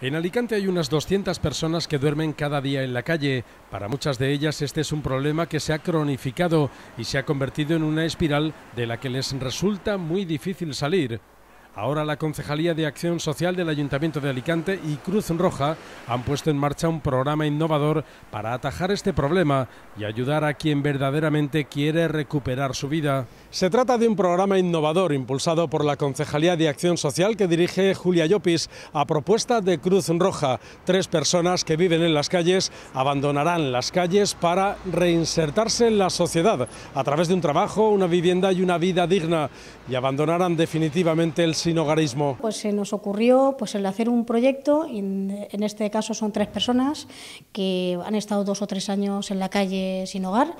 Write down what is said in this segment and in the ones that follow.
En Alicante hay unas 200 personas que duermen cada día en la calle. Para muchas de ellas este es un problema que se ha cronificado y se ha convertido en una espiral de la que les resulta muy difícil salir. Ahora la Concejalía de Acción Social del Ayuntamiento de Alicante y Cruz Roja han puesto en marcha un programa innovador para atajar este problema y ayudar a quien verdaderamente quiere recuperar su vida. Se trata de un programa innovador impulsado por la Concejalía de Acción Social que dirige Julia Llopis a propuesta de Cruz Roja. Tres personas que viven en las calles abandonarán las calles para reinsertarse en la sociedad a través de un trabajo, una vivienda y una vida digna y abandonarán definitivamente el hogarismo? Pues se nos ocurrió pues, el hacer un proyecto, en este caso son tres personas que han estado dos o tres años en la calle sin hogar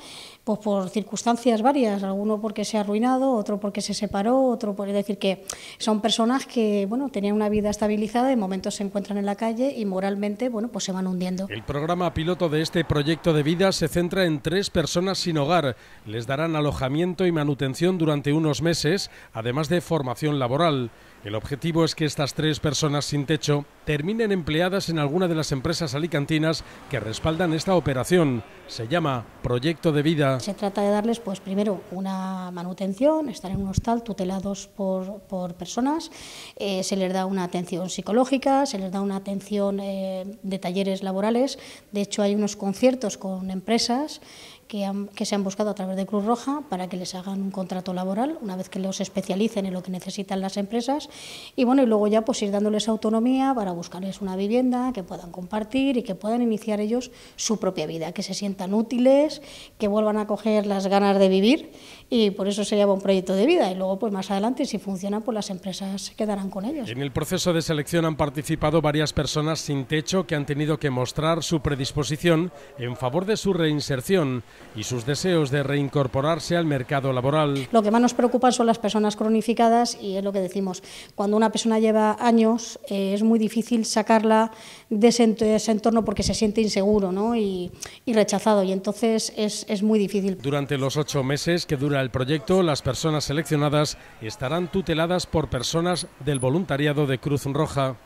pues por circunstancias varias, alguno porque se ha arruinado, otro porque se separó, otro por decir que son personas que bueno tenían una vida estabilizada, de momento se encuentran en la calle y moralmente bueno pues se van hundiendo. El programa piloto de este proyecto de vida se centra en tres personas sin hogar. Les darán alojamiento y manutención durante unos meses, además de formación laboral. El objetivo es que estas tres personas sin techo terminen empleadas en alguna de las empresas alicantinas que respaldan esta operación. Se llama Proyecto de Vida. Se ah. trata de darles, pues primero, una manutención, estar en un hostal tutelados por, por personas, eh, se les da una atención psicológica, se les da una atención eh, de talleres laborales, de hecho hay unos conciertos con empresas que, se han buscado a través de Cruz Roja para que les hagan un contrato laboral una vez que los especialicen en lo que necesitan las empresas y bueno y luego ya pues ir dándoles autonomía para buscarles una vivienda que puedan compartir y que puedan iniciar ellos su propia vida que se sientan útiles que vuelvan a coger las ganas de vivir y por eso se lleva un proyecto de vida y luego pues más adelante si funciona pues las empresas se quedarán con ellos. En el proceso de selección han participado varias personas sin techo que han tenido que mostrar su predisposición en favor de su reinserción y sus deseos de reincorporarse al mercado laboral. Lo que más nos preocupa son las personas cronificadas y es lo que decimos, cuando una persona lleva años eh, es muy difícil sacarla de ese, entorno porque se siente inseguro ¿no? y, y, rechazado y entonces es, es muy difícil. Durante los ocho meses que dura el proyecto, las personas seleccionadas estarán tuteladas por personas del voluntariado de Cruz Roja.